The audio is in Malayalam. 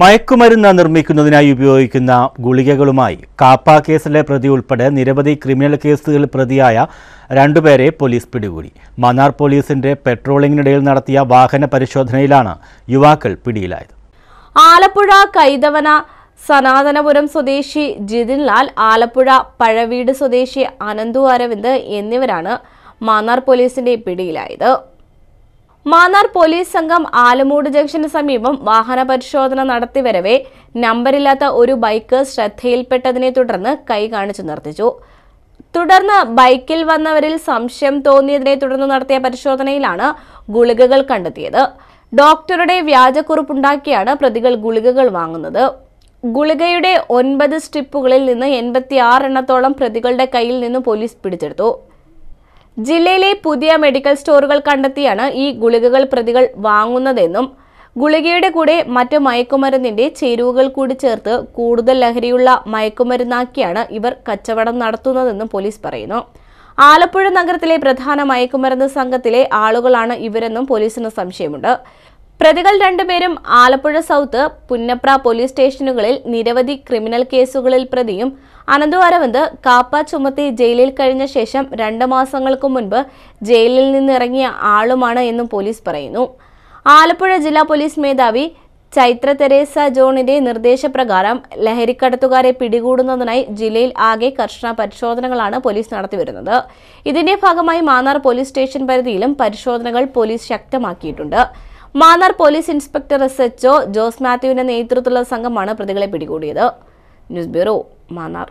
മയക്കുമരുന്ന് നിർമ്മിക്കുന്നതിനായി ഉപയോഗിക്കുന്ന ഗുളികകളുമായി കാപ്പ കേസിലെ പ്രതി ഉൾപ്പെടെ നിരവധി ക്രിമിനൽ കേസുകളിൽ പ്രതിയായ രണ്ടുപേരെ പോലീസ് പിടികൂടി മന്നാർ പോലീസിന്റെ പെട്രോളിംഗിനിടയിൽ നടത്തിയ വാഹന പരിശോധനയിലാണ് യുവാക്കൾ പിടിയിലായത് ആലപ്പുഴ കൈതവന സനാതനപുരം സ്വദേശി ജിതിൻലാൽ ആലപ്പുഴ പഴവീട് സ്വദേശി അനന്തു അരവിന്ദ് എന്നിവരാണ് മാന്നാർ പോലീസിന്റെ പിടിയിലായത് മാന്നാർ പോലീസ് സംഘം ആലമൂട് ജംഗ്ഷന് സമീപം വാഹന പരിശോധന നടത്തിവരവെ നമ്പറില്ലാത്ത ഒരു ബൈക്ക് ശ്രദ്ധയിൽപ്പെട്ടതിനെ തുടർന്ന് കൈ കാണിച്ചു നിർത്തിച്ചു തുടർന്ന് ബൈക്കിൽ വന്നവരിൽ സംശയം തോന്നിയതിനെ തുടർന്ന് നടത്തിയ പരിശോധനയിലാണ് ഗുളികകൾ കണ്ടെത്തിയത് ഡോക്ടറുടെ വ്യാജക്കുറിപ്പുണ്ടാക്കിയാണ് പ്രതികൾ ഗുളികകൾ വാങ്ങുന്നത് ഗുളികയുടെ ഒൻപത് സ്ട്രിപ്പുകളിൽ നിന്ന് എൺപത്തി എണ്ണത്തോളം പ്രതികളുടെ കയ്യിൽ നിന്ന് പോലീസ് പിടിച്ചെടുത്തു ജില്ലയിലെ പുതിയ മെഡിക്കൽ സ്റ്റോറുകൾ കണ്ടെത്തിയാണ് ഈ ഗുളികകൾ പ്രതികൾ വാങ്ങുന്നതെന്നും ഗുളികയുടെ കൂടെ മറ്റ് മയക്കുമരുന്നിന്റെ ചേരുവകൾ കൂടി ചേർത്ത് കൂടുതൽ ലഹരിയുള്ള മയക്കുമരുന്നാക്കിയാണ് ഇവർ കച്ചവടം നടത്തുന്നതെന്നും പോലീസ് പറയുന്നു ആലപ്പുഴ നഗരത്തിലെ പ്രധാന മയക്കുമരുന്ന് സംഘത്തിലെ ആളുകളാണ് ഇവരെന്നും പോലീസിന് സംശയമുണ്ട് പ്രതികൾ രണ്ടുപേരും ആലപ്പുഴ സൗത്ത് പുന്നപ്ര പോലീസ് സ്റ്റേഷനുകളിൽ നിരവധി ക്രിമിനൽ കേസുകളിൽ പ്രതിയും അനന്തു അരവിന്ദ് കാപ്പ ചുമത്തി ജയിലിൽ കഴിഞ്ഞ ശേഷം രണ്ട് മാസങ്ങൾക്ക് മുൻപ് ജയിലിൽ നിന്നിറങ്ങിയ ആളുമാണ് എന്നും പോലീസ് പറയുന്നു ആലപ്പുഴ ജില്ലാ പോലീസ് മേധാവി ചൈത്ര തെരേസ ജോണിന്റെ നിർദ്ദേശപ്രകാരം ലഹരിക്കടത്തുകാരെ പിടികൂടുന്നതിനായി ജില്ലയിൽ ആകെ കർശന പരിശോധനകളാണ് പോലീസ് നടത്തിവരുന്നത് ഇതിന്റെ ഭാഗമായി മാന്നാർ പോലീസ് സ്റ്റേഷൻ പരിധിയിലും പരിശോധനകൾ പോലീസ് ശക്തമാക്കിയിട്ടുണ്ട് Mannar police inspector S H Jose മാത്യുവിന്റെ നേതൃത്വത്തിലുള്ള സംഘമാണ് പ്രതികളെ പിടികൂടിയത് ന്യൂസ് ബ്യൂറോ മാന്നാർ